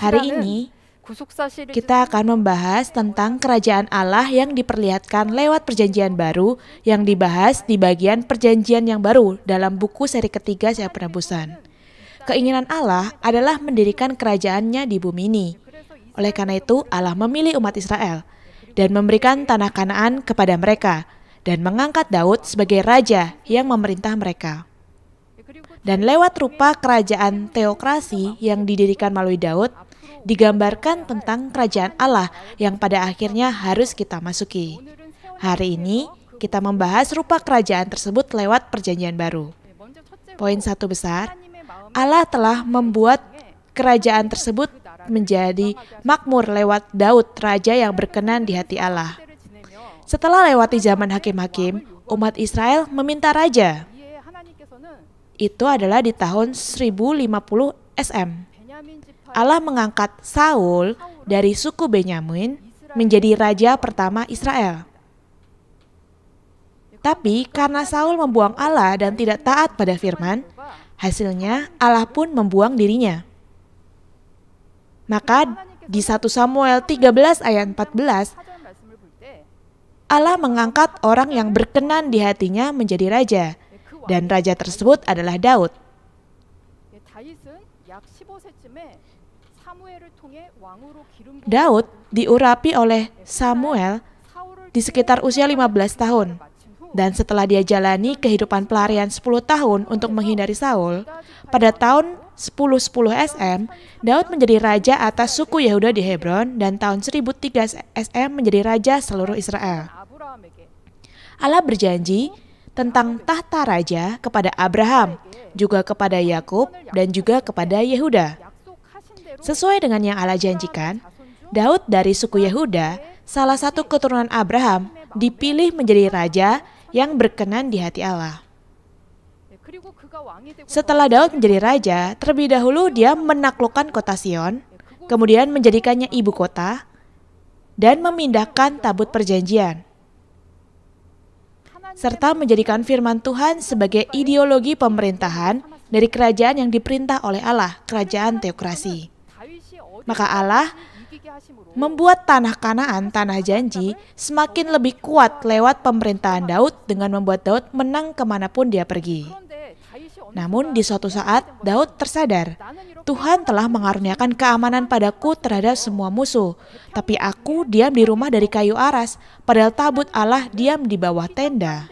Hari ini kita akan membahas tentang kerajaan Allah yang diperlihatkan lewat perjanjian baru yang dibahas di bagian perjanjian yang baru dalam buku seri ketiga saya penebusan. Keinginan Allah adalah mendirikan kerajaannya di bumi ini. Oleh karena itu, Allah memilih umat Israel dan memberikan tanah Kanaan kepada mereka dan mengangkat Daud sebagai raja yang memerintah mereka dan lewat rupa kerajaan teokrasi yang didirikan melalui Daud, digambarkan tentang kerajaan Allah yang pada akhirnya harus kita masuki. Hari ini, kita membahas rupa kerajaan tersebut lewat perjanjian baru. Poin satu besar, Allah telah membuat kerajaan tersebut menjadi makmur lewat Daud, raja yang berkenan di hati Allah. Setelah lewati zaman hakim-hakim, umat Israel meminta raja itu adalah di tahun 1050 SM. Allah mengangkat Saul dari suku Benyamin menjadi raja pertama Israel. Tapi karena Saul membuang Allah dan tidak taat pada firman, hasilnya Allah pun membuang dirinya. Maka di 1 Samuel 13 ayat 14, Allah mengangkat orang yang berkenan di hatinya menjadi raja, dan raja tersebut adalah Daud. Daud diurapi oleh Samuel di sekitar usia 15 tahun. Dan setelah dia jalani kehidupan pelarian 10 tahun untuk menghindari Saul, pada tahun 1010 SM, Daud menjadi raja atas suku Yehuda di Hebron dan tahun 1003 SM menjadi raja seluruh Israel. Allah berjanji tentang tahta raja kepada Abraham, juga kepada Yakub, dan juga kepada Yehuda. Sesuai dengan yang Allah janjikan, Daud dari suku Yehuda, salah satu keturunan Abraham, dipilih menjadi raja yang berkenan di hati Allah. Setelah Daud menjadi raja, terlebih dahulu dia menaklukkan kota Sion, kemudian menjadikannya ibu kota, dan memindahkan tabut perjanjian serta menjadikan firman Tuhan sebagai ideologi pemerintahan dari kerajaan yang diperintah oleh Allah, kerajaan teokrasi. Maka Allah membuat tanah Kanaan, tanah janji, semakin lebih kuat lewat pemerintahan Daud dengan membuat Daud menang kemanapun dia pergi. Namun di suatu saat Daud tersadar, Tuhan telah mengaruniakan keamanan padaku terhadap semua musuh, tapi aku diam di rumah dari kayu aras, padahal tabut Allah diam di bawah tenda.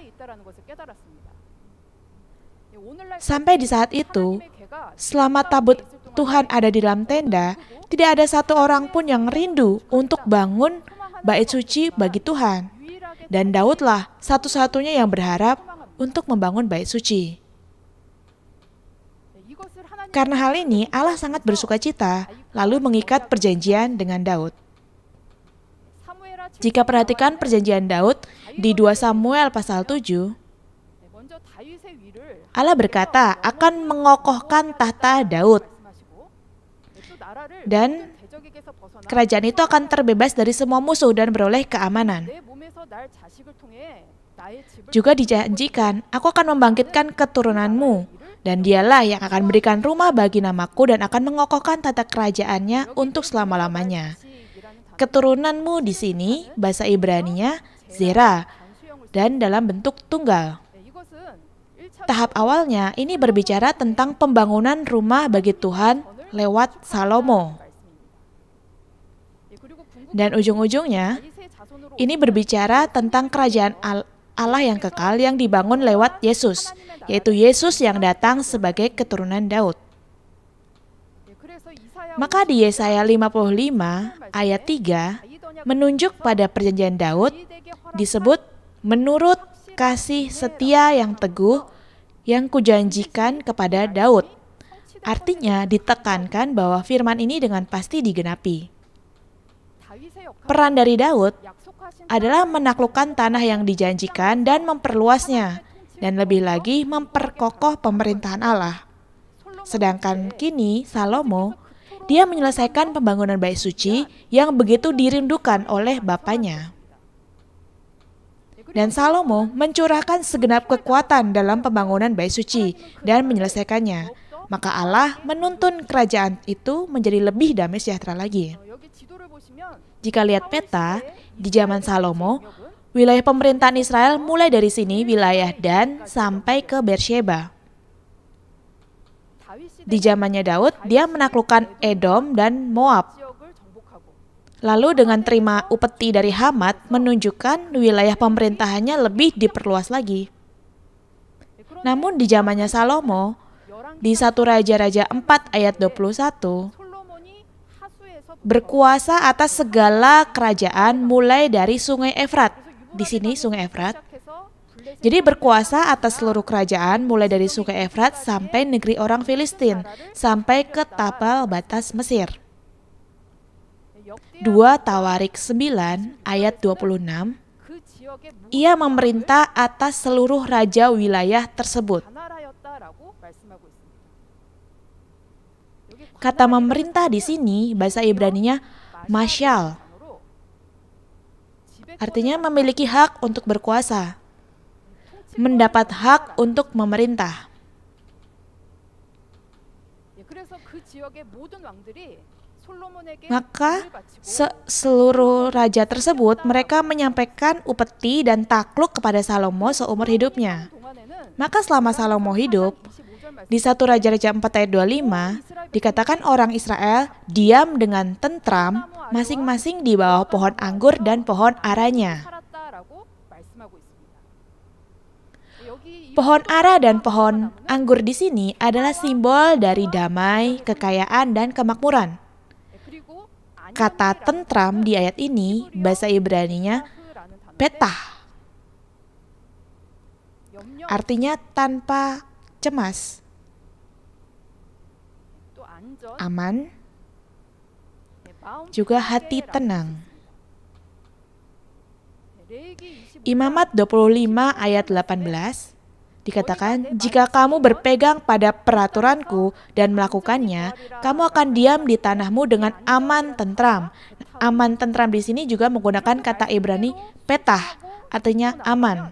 Sampai di saat itu, selama tabut Tuhan ada di dalam tenda, tidak ada satu orang pun yang rindu untuk bangun bait suci bagi Tuhan. Dan Daudlah satu-satunya yang berharap untuk membangun bait suci. Karena hal ini, Allah sangat bersuka cita, lalu mengikat perjanjian dengan Daud. Jika perhatikan perjanjian Daud di 2 Samuel pasal 7, Allah berkata akan mengokohkan tahta Daud. Dan kerajaan itu akan terbebas dari semua musuh dan beroleh keamanan. Juga dijanjikan, aku akan membangkitkan keturunanmu dan dialah yang akan memberikan rumah bagi namaku dan akan mengokohkan tata kerajaannya untuk selama-lamanya. Keturunanmu di sini, bahasa Ibraninya, Zera, dan dalam bentuk tunggal. Tahap awalnya, ini berbicara tentang pembangunan rumah bagi Tuhan lewat Salomo. Dan ujung-ujungnya, ini berbicara tentang kerajaan Allah yang kekal yang dibangun lewat Yesus, yaitu Yesus yang datang sebagai keturunan Daud. Maka di Yesaya 55 ayat 3 menunjuk pada perjanjian Daud disebut menurut kasih setia yang teguh yang kujanjikan kepada Daud. Artinya ditekankan bahwa firman ini dengan pasti digenapi. Peran dari Daud adalah menaklukkan tanah yang dijanjikan dan memperluasnya, dan lebih lagi memperkokoh pemerintahan Allah. Sedangkan kini Salomo, dia menyelesaikan pembangunan bait suci yang begitu dirindukan oleh bapaknya. Dan Salomo mencurahkan segenap kekuatan dalam pembangunan bait suci dan menyelesaikannya. Maka Allah menuntun kerajaan itu menjadi lebih damai sejahtera lagi. Jika lihat peta, di zaman Salomo, wilayah pemerintahan Israel mulai dari sini wilayah Dan sampai ke Beersheba. Di zamannya Daud, dia menaklukkan Edom dan Moab. Lalu dengan terima upeti dari Hamad menunjukkan wilayah pemerintahannya lebih diperluas lagi. Namun di zamannya Salomo, di satu Raja-Raja 4 ayat 21, berkuasa atas segala kerajaan mulai dari Sungai Efrat. Di sini Sungai Efrat. Jadi berkuasa atas seluruh kerajaan mulai dari Sungai Efrat sampai negeri orang Filistin, sampai ke tapal batas Mesir. 2 Tawarik 9 ayat 26 Ia memerintah atas seluruh raja wilayah tersebut. kata memerintah di sini bahasa Ibrani-nya masyal. Artinya memiliki hak untuk berkuasa. Mendapat hak untuk memerintah. Maka se seluruh raja tersebut mereka menyampaikan upeti dan takluk kepada Salomo seumur hidupnya. Maka selama Salomo hidup, di satu Raja-Raja 4 ayat 25, dikatakan orang Israel diam dengan tentram masing-masing di bawah pohon anggur dan pohon aranya. Pohon ara dan pohon anggur di sini adalah simbol dari damai, kekayaan, dan kemakmuran. Kata tentram di ayat ini, bahasa Ibraninya petah. Artinya tanpa cemas aman, juga hati tenang. Imamat 25 ayat 18 dikatakan, "Jika kamu berpegang pada peraturanku dan melakukannya, kamu akan diam di tanahmu dengan aman tentram." Aman tentram di sini juga menggunakan kata Ibrani petah, artinya aman.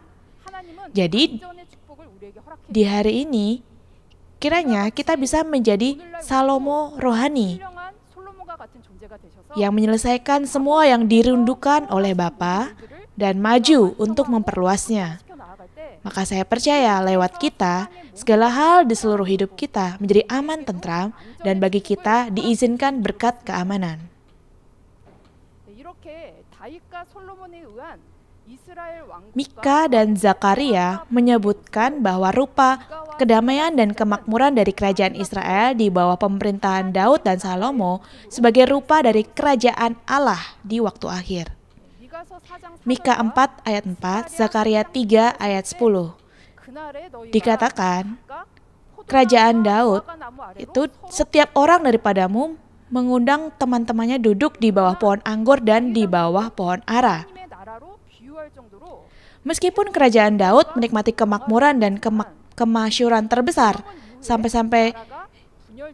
Jadi di hari ini Kiranya kita bisa menjadi Salomo rohani yang menyelesaikan semua yang dirindukan oleh Bapa dan maju untuk memperluasnya. Maka saya percaya lewat kita, segala hal di seluruh hidup kita menjadi aman tentram dan bagi kita diizinkan berkat keamanan. Mika dan Zakaria menyebutkan bahwa rupa kedamaian dan kemakmuran dari kerajaan Israel di bawah pemerintahan Daud dan Salomo sebagai rupa dari kerajaan Allah di waktu akhir. Mika 4 ayat 4, Zakaria 3 ayat 10. Dikatakan, kerajaan Daud itu setiap orang daripadamu mengundang teman-temannya duduk di bawah pohon anggur dan di bawah pohon ara. Meskipun kerajaan Daud menikmati kemakmuran dan kemak kemasyuran terbesar, sampai-sampai ya,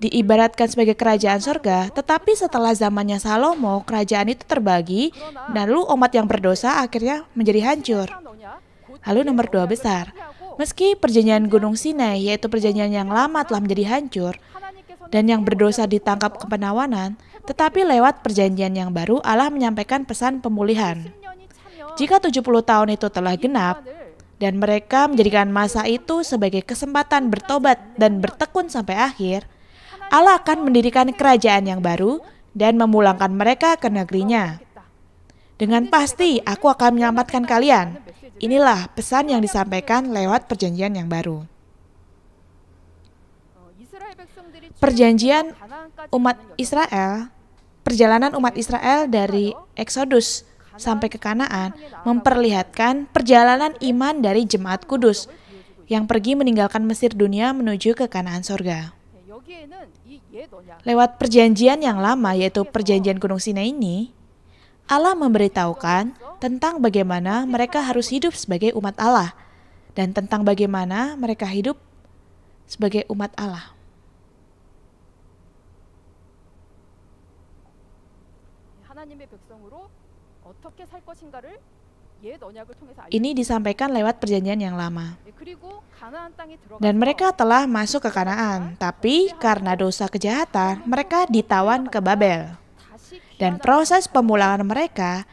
diibaratkan sebagai kerajaan surga. tetapi setelah zamannya Salomo, kerajaan itu terbagi, dan lalu umat yang berdosa akhirnya menjadi hancur. Lalu nomor dua besar, meski perjanjian Gunung Sinai, yaitu perjanjian yang lama telah menjadi hancur, dan yang berdosa ditangkap kepenawanan. Tetapi lewat perjanjian yang baru Allah menyampaikan pesan pemulihan. Jika 70 tahun itu telah genap dan mereka menjadikan masa itu sebagai kesempatan bertobat dan bertekun sampai akhir, Allah akan mendirikan kerajaan yang baru dan memulangkan mereka ke negerinya. Dengan pasti aku akan menyelamatkan kalian. Inilah pesan yang disampaikan lewat perjanjian yang baru perjanjian umat Israel, perjalanan umat Israel dari Eksodus sampai ke Kanaan memperlihatkan perjalanan iman dari jemaat kudus yang pergi meninggalkan Mesir dunia menuju ke Kanaan sorga. Lewat perjanjian yang lama, yaitu perjanjian Gunung Sinai ini, Allah memberitahukan tentang bagaimana mereka harus hidup sebagai umat Allah dan tentang bagaimana mereka hidup sebagai umat Allah. Ini disampaikan lewat perjanjian yang lama. Dan mereka telah masuk ke Kanaan, tapi karena dosa kejahatan, mereka ditawan ke Babel. Dan proses pemulangan mereka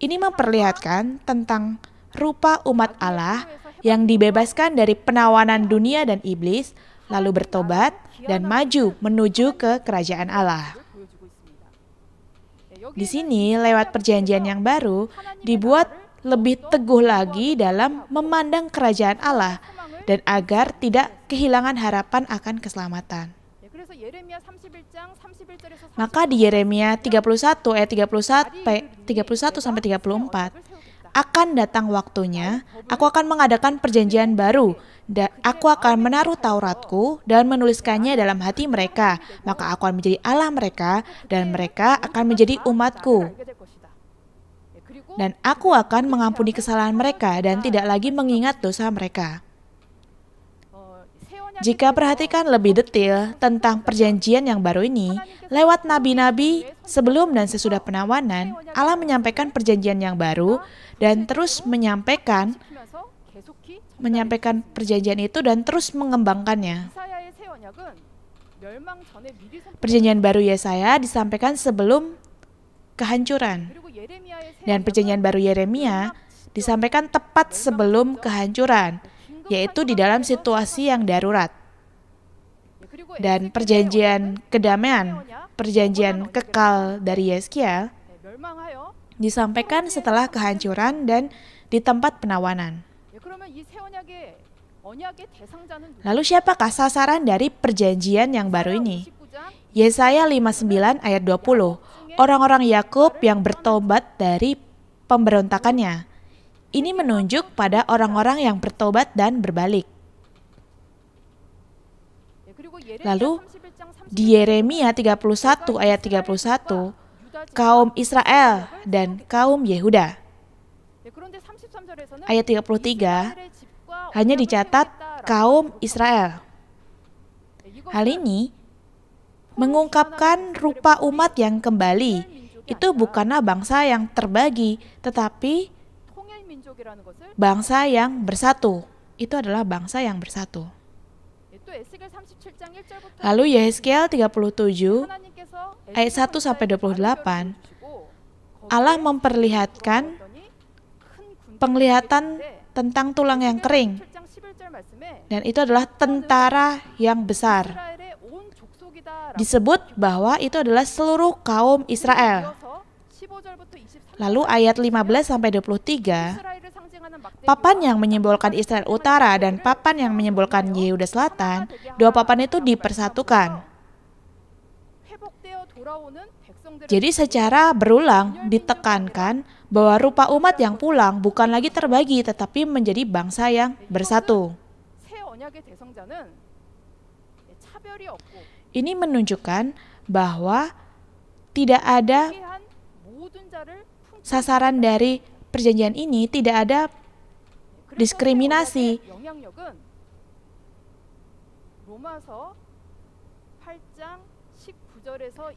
ini memperlihatkan tentang rupa umat Allah yang dibebaskan dari penawanan dunia dan iblis, lalu bertobat dan maju menuju ke kerajaan Allah. Di sini, lewat perjanjian yang baru, dibuat lebih teguh lagi dalam memandang kerajaan Allah dan agar tidak kehilangan harapan akan keselamatan. Maka di Yeremia 31 ayat 31 31 sampai 34 akan datang waktunya, aku akan mengadakan perjanjian baru, dan aku akan menaruh Tauratku dan menuliskannya dalam hati mereka. Maka aku akan menjadi Allah mereka, dan mereka akan menjadi umatku. Dan aku akan mengampuni kesalahan mereka dan tidak lagi mengingat dosa mereka. Jika perhatikan lebih detail tentang perjanjian yang baru ini, lewat nabi-nabi sebelum dan sesudah penawanan, Allah menyampaikan perjanjian yang baru dan terus menyampaikan menyampaikan perjanjian itu dan terus mengembangkannya. Perjanjian baru Yesaya disampaikan sebelum kehancuran. Dan perjanjian baru Yeremia disampaikan tepat sebelum kehancuran yaitu di dalam situasi yang darurat. Dan perjanjian kedamaian, perjanjian kekal dari Yeskia, disampaikan setelah kehancuran dan di tempat penawanan. Lalu siapakah sasaran dari perjanjian yang baru ini? Yesaya 59 ayat 20. Orang-orang Yakub yang bertobat dari pemberontakannya. Ini menunjuk pada orang-orang yang bertobat dan berbalik. Lalu di Yeremia 31 ayat 31, kaum Israel dan kaum Yehuda. Ayat 33 hanya dicatat kaum Israel. Hal ini mengungkapkan rupa umat yang kembali. Itu bukanlah bangsa yang terbagi, tetapi Bangsa yang bersatu. Itu adalah bangsa yang bersatu. Lalu Yeskel 37 ayat 1 sampai 28 Allah memperlihatkan penglihatan tentang tulang yang kering. Dan itu adalah tentara yang besar. Disebut bahwa itu adalah seluruh kaum Israel. Lalu ayat 15 sampai 23 Papan yang menyimbolkan Israel Utara dan papan yang menyimbolkan Yehuda Selatan, dua papan itu dipersatukan. Jadi secara berulang ditekankan bahwa rupa umat yang pulang bukan lagi terbagi tetapi menjadi bangsa yang bersatu. Ini menunjukkan bahwa tidak ada sasaran dari perjanjian ini tidak ada diskriminasi.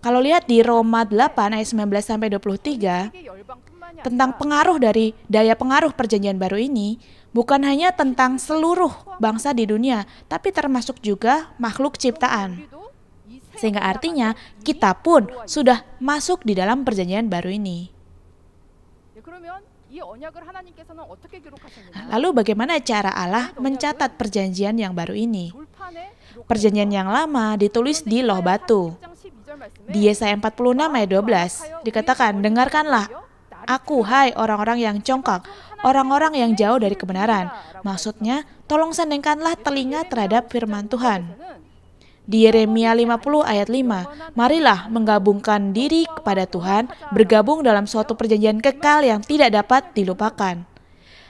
Kalau lihat di Roma 8 ayat 19 sampai 23 tentang pengaruh dari daya pengaruh perjanjian baru ini bukan hanya tentang seluruh bangsa di dunia tapi termasuk juga makhluk ciptaan. Sehingga artinya kita pun sudah masuk di dalam perjanjian baru ini. Lalu bagaimana cara Allah mencatat perjanjian yang baru ini? Perjanjian yang lama ditulis di loh batu. Di Yesaya 46 ayat 12 dikatakan, "Dengarkanlah, aku hai orang-orang yang congkak, orang-orang yang jauh dari kebenaran." Maksudnya, tolong sandingkanlah telinga terhadap firman Tuhan. Di Yeremia 50 ayat 5, marilah menggabungkan diri kepada Tuhan, bergabung dalam suatu perjanjian kekal yang tidak dapat dilupakan.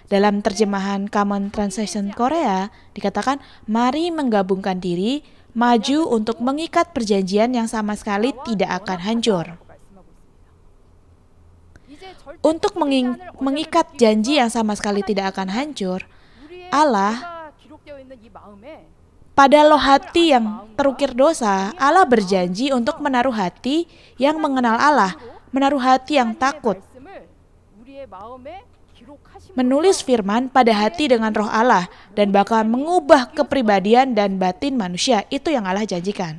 Dalam terjemahan Common Translation Korea dikatakan, mari menggabungkan diri, maju untuk mengikat perjanjian yang sama sekali tidak akan hancur. Untuk mengikat janji yang sama sekali tidak akan hancur, Allah pada loh hati yang terukir dosa, Allah berjanji untuk menaruh hati yang mengenal Allah, menaruh hati yang takut. Menulis firman pada hati dengan roh Allah dan bakal mengubah kepribadian dan batin manusia, itu yang Allah janjikan.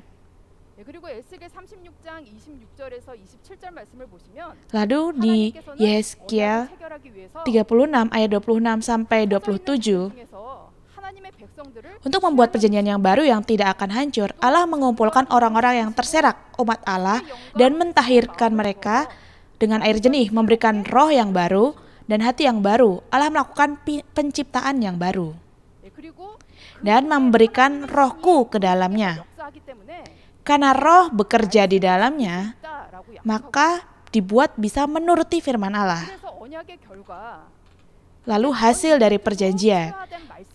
Lalu di Yeskia 36 ayat 26 sampai 27 untuk membuat perjanjian yang baru yang tidak akan hancur, Allah mengumpulkan orang-orang yang terserak umat Allah dan mentahirkan mereka dengan air jenih, memberikan roh yang baru dan hati yang baru. Allah melakukan penciptaan yang baru dan memberikan rohku ke dalamnya. Karena roh bekerja di dalamnya, maka dibuat bisa menuruti firman Allah. Lalu hasil dari perjanjian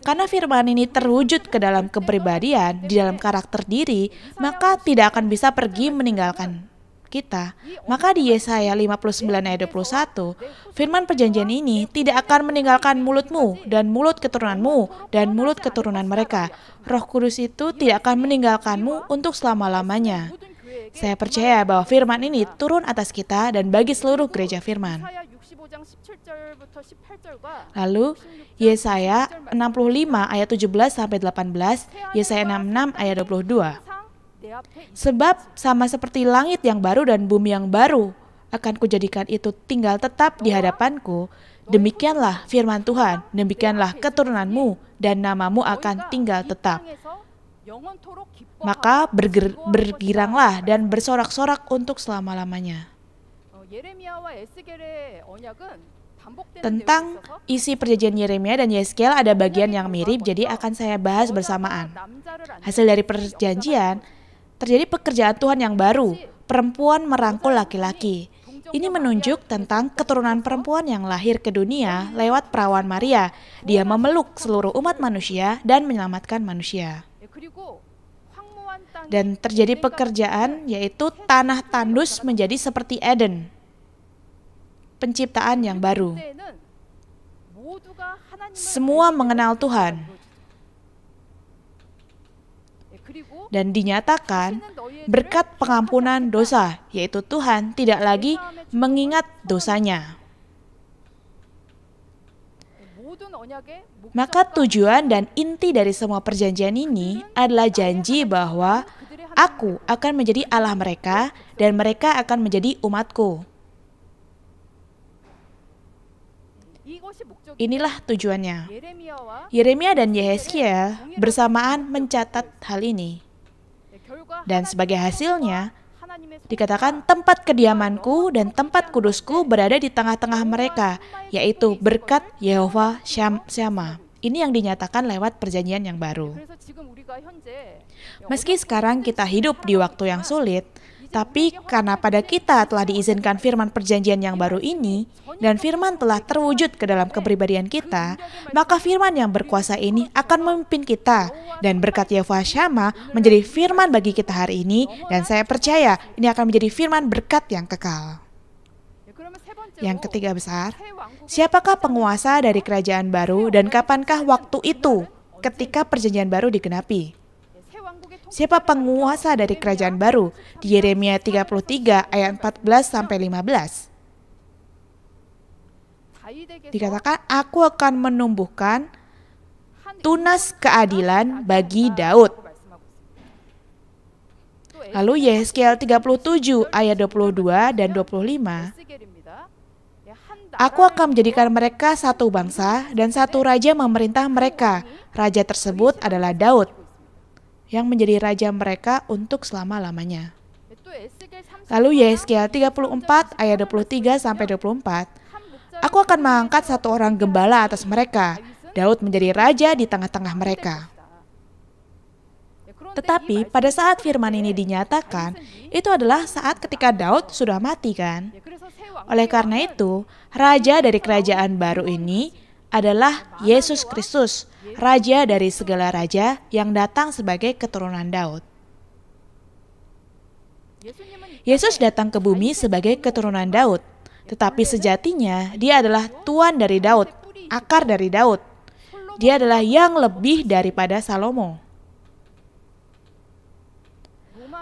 karena firman ini terwujud ke dalam kepribadian, di dalam karakter diri, maka tidak akan bisa pergi meninggalkan kita. Maka di Yesaya 59 ayat 21, firman perjanjian ini tidak akan meninggalkan mulutmu dan mulut keturunanmu dan mulut keturunan mereka. Roh Kudus itu tidak akan meninggalkanmu untuk selama-lamanya. Saya percaya bahwa firman ini turun atas kita dan bagi seluruh gereja firman. Lalu Yesaya 65 ayat 17 sampai 18, Yesaya 66 ayat 22. Sebab sama seperti langit yang baru dan bumi yang baru akan kujadikan itu tinggal tetap di hadapanku. Demikianlah firman Tuhan, demikianlah keturunanmu dan namamu akan tinggal tetap. Maka bergiranglah dan bersorak-sorak untuk selama-lamanya. Tentang isi perjanjian Yeremia dan Yeskel ada bagian yang mirip, jadi akan saya bahas bersamaan. Hasil dari perjanjian, terjadi pekerjaan Tuhan yang baru, perempuan merangkul laki-laki. Ini menunjuk tentang keturunan perempuan yang lahir ke dunia lewat perawan Maria. Dia memeluk seluruh umat manusia dan menyelamatkan manusia. Dan terjadi pekerjaan yaitu tanah tandus menjadi seperti Eden penciptaan yang baru. Semua mengenal Tuhan. Dan dinyatakan berkat pengampunan dosa, yaitu Tuhan tidak lagi mengingat dosanya. Maka tujuan dan inti dari semua perjanjian ini adalah janji bahwa aku akan menjadi Allah mereka dan mereka akan menjadi umatku. Inilah tujuannya. Yeremia dan Yehezkiel bersamaan mencatat hal ini. Ya, dan sebagai hasilnya, dikatakan tempat kediamanku dan tempat kudusku berada di tengah-tengah mereka, yaitu berkat Yehova Syama. Ini yang dinyatakan lewat perjanjian yang baru. Ya, ya, Meski sekarang kita hidup di waktu yang sulit, tapi karena pada kita telah diizinkan firman perjanjian yang baru ini, dan firman telah terwujud ke dalam kepribadian kita, maka firman yang berkuasa ini akan memimpin kita. Dan berkat Yehovah Shama menjadi firman bagi kita hari ini, dan saya percaya ini akan menjadi firman berkat yang kekal. Yang ketiga besar, siapakah penguasa dari kerajaan baru dan kapankah waktu itu ketika perjanjian baru digenapi? siapa penguasa dari kerajaan baru di Yeremia 33 ayat 14 sampai 15. Dikatakan, aku akan menumbuhkan tunas keadilan bagi Daud. Lalu Yeskel 37 ayat 22 dan 25, Aku akan menjadikan mereka satu bangsa dan satu raja memerintah mereka. Raja tersebut adalah Daud yang menjadi raja mereka untuk selama-lamanya. Lalu Yeskiel 34 ayat 23 sampai 24. Aku akan mengangkat satu orang gembala atas mereka. Daud menjadi raja di tengah-tengah mereka. Tetapi pada saat firman ini dinyatakan, itu adalah saat ketika Daud sudah mati kan? Ya, Oleh karena itu, raja dari kerajaan baru ini adalah Yesus Kristus, Raja dari segala raja yang datang sebagai keturunan Daud. Yesus datang ke bumi sebagai keturunan Daud, tetapi sejatinya dia adalah tuan dari Daud, akar dari Daud. Dia adalah yang lebih daripada Salomo.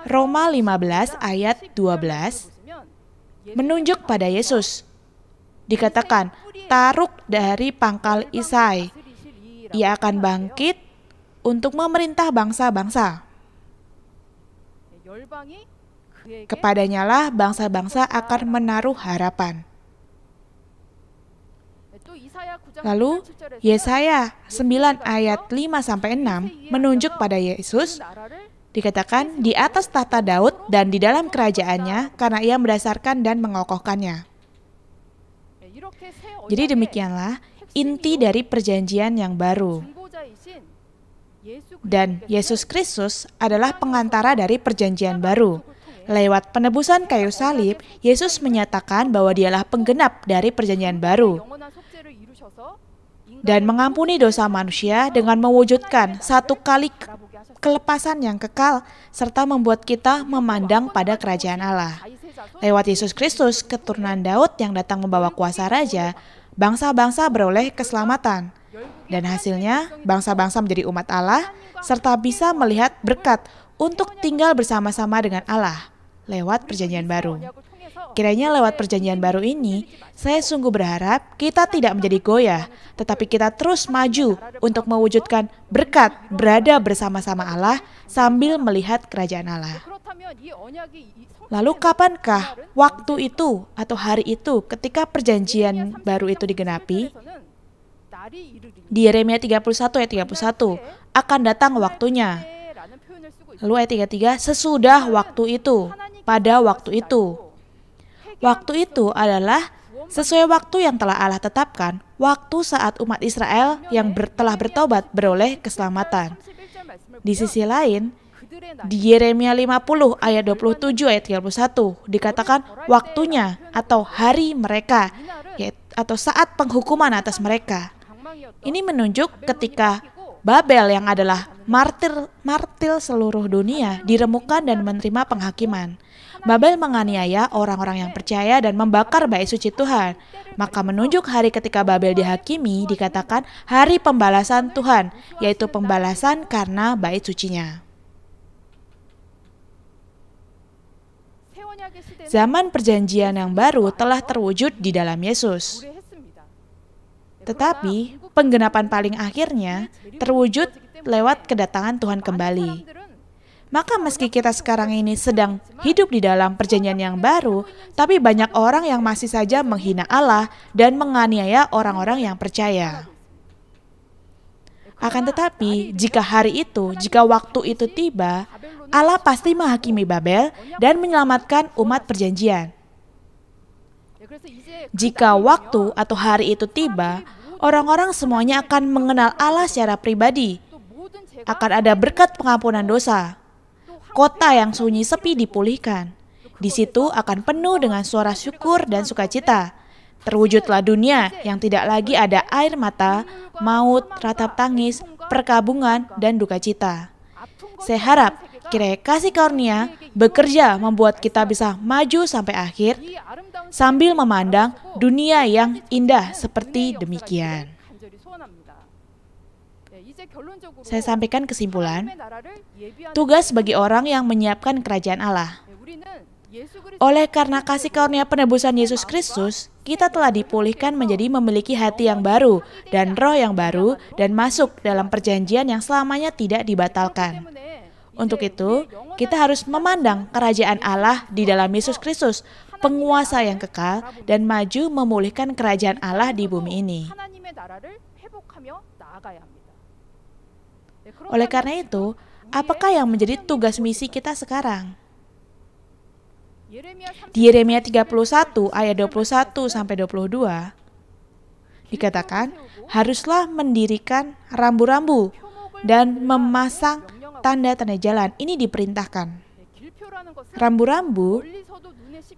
Roma 15 ayat 12 menunjuk pada Yesus. Dikatakan, taruk dari pangkal Isai. Ia akan bangkit untuk memerintah bangsa-bangsa. Kepadanyalah bangsa-bangsa akan menaruh harapan. Lalu Yesaya 9 ayat 5 sampai 6 menunjuk pada Yesus dikatakan di atas tahta Daud dan di dalam kerajaannya karena ia mendasarkan dan mengokohkannya. Jadi demikianlah inti dari perjanjian yang baru. Dan Yesus Kristus adalah pengantara dari perjanjian baru. Lewat penebusan kayu salib, Yesus menyatakan bahwa dialah penggenap dari perjanjian baru dan mengampuni dosa manusia dengan mewujudkan satu kali kelepasan yang kekal, serta membuat kita memandang pada kerajaan Allah. Lewat Yesus Kristus, keturunan Daud yang datang membawa kuasa raja, bangsa-bangsa beroleh keselamatan. Dan hasilnya, bangsa-bangsa menjadi umat Allah, serta bisa melihat berkat untuk tinggal bersama-sama dengan Allah lewat perjanjian baru. Kiranya lewat perjanjian baru ini, saya sungguh berharap kita tidak menjadi goyah, tetapi kita terus maju untuk mewujudkan berkat berada bersama-sama Allah sambil melihat kerajaan Allah. Lalu kapankah waktu itu atau hari itu ketika perjanjian baru itu digenapi? Di Yeremia 31 ayat 31, akan datang waktunya. Lalu ayat 33, sesudah waktu itu, pada waktu itu, Waktu itu adalah sesuai waktu yang telah Allah tetapkan, waktu saat umat Israel yang ber, telah bertobat beroleh keselamatan. Di sisi lain, di Yeremia 50 ayat 27 ayat 31 dikatakan waktunya atau hari mereka atau saat penghukuman atas mereka. Ini menunjuk ketika Babel yang adalah martir martir seluruh dunia diremukan dan menerima penghakiman. Babel menganiaya orang-orang yang percaya dan membakar bait suci Tuhan. Maka menunjuk hari ketika Babel dihakimi dikatakan hari pembalasan Tuhan, yaitu pembalasan karena bait sucinya. Zaman perjanjian yang baru telah terwujud di dalam Yesus. Tetapi, penggenapan paling akhirnya terwujud lewat kedatangan Tuhan kembali. Maka meski kita sekarang ini sedang hidup di dalam perjanjian yang baru, tapi banyak orang yang masih saja menghina Allah dan menganiaya orang-orang yang percaya. Akan tetapi, jika hari itu, jika waktu itu tiba, Allah pasti menghakimi Babel dan menyelamatkan umat perjanjian. Jika waktu atau hari itu tiba, orang-orang semuanya akan mengenal Allah secara pribadi. Akan ada berkat pengampunan dosa, kota yang sunyi sepi dipulihkan. Di situ akan penuh dengan suara syukur dan sukacita. Terwujudlah dunia yang tidak lagi ada air mata, maut, ratap tangis, perkabungan, dan duka cita. Saya harap kira kasih karunia bekerja membuat kita bisa maju sampai akhir sambil memandang dunia yang indah seperti demikian. Saya sampaikan kesimpulan, tugas bagi orang yang menyiapkan kerajaan Allah. Oleh karena kasih karunia penebusan Yesus Kristus, kita telah dipulihkan menjadi memiliki hati yang baru dan roh yang baru dan masuk dalam perjanjian yang selamanya tidak dibatalkan. Untuk itu, kita harus memandang kerajaan Allah di dalam Yesus Kristus, penguasa yang kekal dan maju memulihkan kerajaan Allah di bumi ini. Oleh karena itu, apakah yang menjadi tugas misi kita sekarang? Di Yeremia 31 ayat 21 sampai 22 dikatakan, "Haruslah mendirikan rambu-rambu dan memasang tanda-tanda jalan." Ini diperintahkan. Rambu-rambu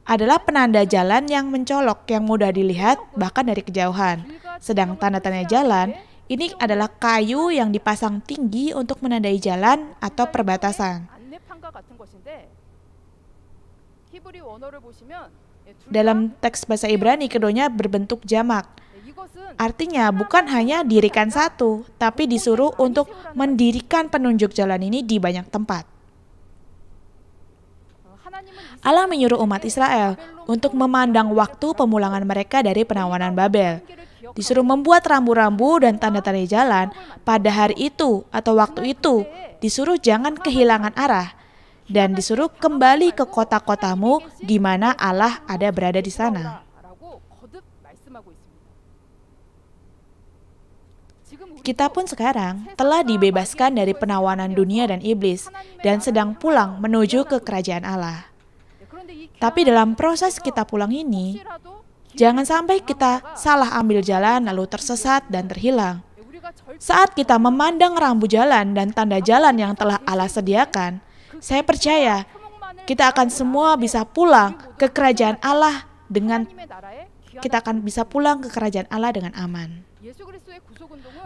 adalah penanda jalan yang mencolok, yang mudah dilihat bahkan dari kejauhan. Sedang tanda-tanda jalan ini adalah kayu yang dipasang tinggi untuk menandai jalan atau perbatasan. Dalam teks bahasa Ibrani, keduanya berbentuk jamak. Artinya bukan hanya dirikan satu, tapi disuruh untuk mendirikan penunjuk jalan ini di banyak tempat. Allah menyuruh umat Israel untuk memandang waktu pemulangan mereka dari penawanan Babel disuruh membuat rambu-rambu dan tanda-tanda jalan pada hari itu atau waktu itu, disuruh jangan kehilangan arah, dan disuruh kembali ke kota-kotamu di mana Allah ada berada di sana. Kita pun sekarang telah dibebaskan dari penawanan dunia dan iblis, dan sedang pulang menuju ke kerajaan Allah. Tapi dalam proses kita pulang ini, Jangan sampai kita salah ambil jalan lalu tersesat dan terhilang. Saat kita memandang rambu jalan dan tanda jalan yang telah Allah sediakan, saya percaya kita akan semua bisa pulang ke kerajaan Allah dengan kita akan bisa pulang ke kerajaan Allah dengan aman.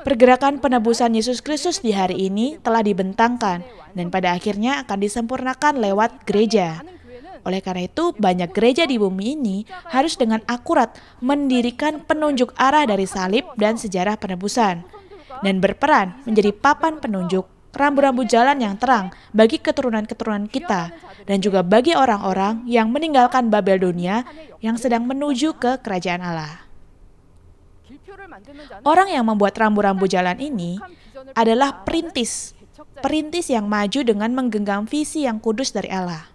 Pergerakan penebusan Yesus Kristus di hari ini telah dibentangkan dan pada akhirnya akan disempurnakan lewat gereja. Oleh karena itu, banyak gereja di bumi ini harus dengan akurat mendirikan penunjuk arah dari salib dan sejarah penebusan, dan berperan menjadi papan penunjuk rambu-rambu jalan yang terang bagi keturunan-keturunan kita dan juga bagi orang-orang yang meninggalkan Babel dunia yang sedang menuju ke kerajaan Allah. Orang yang membuat rambu-rambu jalan ini adalah perintis, perintis yang maju dengan menggenggam visi yang kudus dari Allah.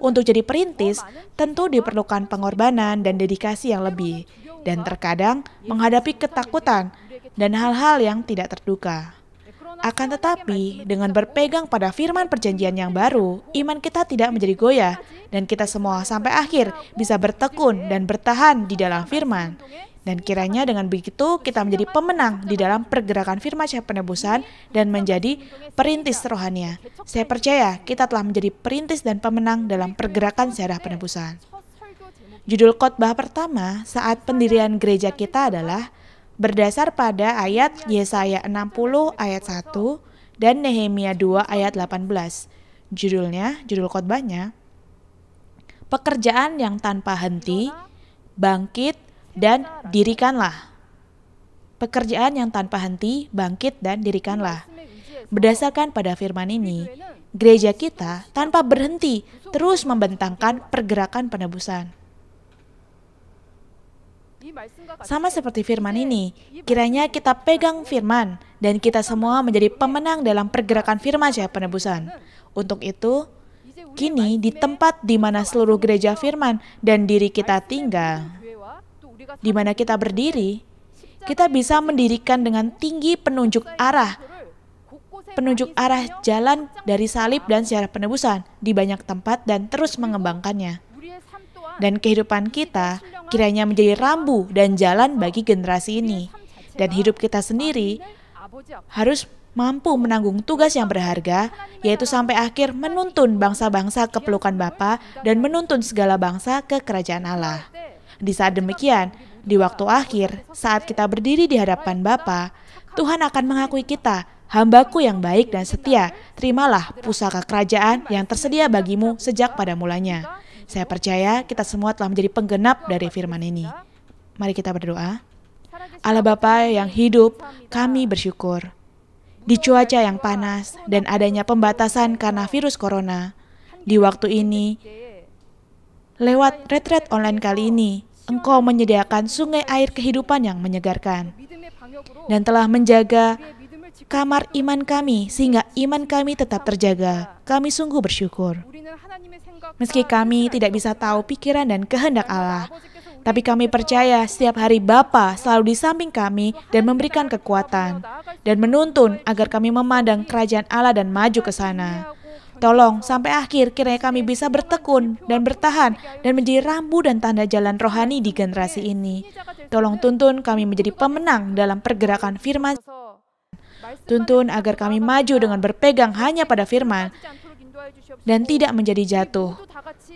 Untuk jadi perintis, tentu diperlukan pengorbanan dan dedikasi yang lebih, dan terkadang menghadapi ketakutan dan hal-hal yang tidak terduga. Akan tetapi, dengan berpegang pada firman perjanjian yang baru, iman kita tidak menjadi goyah, dan kita semua sampai akhir bisa bertekun dan bertahan di dalam firman. Dan kiranya dengan begitu kita menjadi pemenang di dalam pergerakan firman Syekh penebusan dan menjadi perintis rohania. Saya percaya kita telah menjadi perintis dan pemenang dalam pergerakan sejarah penebusan. Judul khotbah pertama saat pendirian gereja kita adalah berdasar pada ayat Yesaya 60 ayat 1 dan Nehemia 2 ayat 18. Judulnya, judul khotbahnya, Pekerjaan yang tanpa henti, bangkit dan dirikanlah. Pekerjaan yang tanpa henti, bangkit dan dirikanlah. Berdasarkan pada firman ini, gereja kita tanpa berhenti terus membentangkan pergerakan penebusan. Sama seperti firman ini, kiranya kita pegang firman dan kita semua menjadi pemenang dalam pergerakan firman cahaya penebusan. Untuk itu, kini di tempat di mana seluruh gereja firman dan diri kita tinggal, di mana kita berdiri, kita bisa mendirikan dengan tinggi penunjuk arah, penunjuk arah jalan dari salib dan sejarah penebusan di banyak tempat dan terus mengembangkannya. Dan kehidupan kita kiranya menjadi rambu dan jalan bagi generasi ini. Dan hidup kita sendiri harus mampu menanggung tugas yang berharga, yaitu sampai akhir menuntun bangsa-bangsa ke pelukan Bapa dan menuntun segala bangsa ke kerajaan Allah. Di saat demikian, di waktu akhir, saat kita berdiri di hadapan Bapa, Tuhan akan mengakui kita, hambaku yang baik dan setia, terimalah pusaka kerajaan yang tersedia bagimu sejak pada mulanya. Saya percaya kita semua telah menjadi penggenap dari firman ini. Mari kita berdoa. Allah Bapa yang hidup, kami bersyukur. Di cuaca yang panas dan adanya pembatasan karena virus corona, di waktu ini Lewat retret online kali ini, engkau menyediakan sungai air kehidupan yang menyegarkan dan telah menjaga kamar iman kami sehingga iman kami tetap terjaga. Kami sungguh bersyukur. Meski kami tidak bisa tahu pikiran dan kehendak Allah, tapi kami percaya setiap hari Bapa selalu di samping kami dan memberikan kekuatan dan menuntun agar kami memandang kerajaan Allah dan maju ke sana. Tolong sampai akhir kiranya kami bisa bertekun dan bertahan dan menjadi rambu dan tanda jalan rohani di generasi ini. Tolong tuntun kami menjadi pemenang dalam pergerakan firman. Tuntun agar kami maju dengan berpegang hanya pada firman dan tidak menjadi jatuh.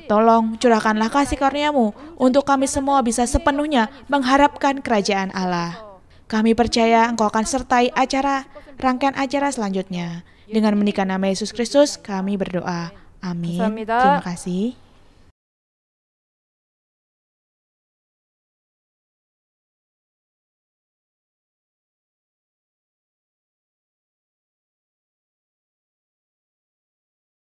Tolong curahkanlah kasih karuniamu untuk kami semua bisa sepenuhnya mengharapkan kerajaan Allah. Kami percaya engkau akan sertai acara, rangkaian acara selanjutnya. Dengan menikah nama Yesus Kristus, kami berdoa. Amin. Terima kasih.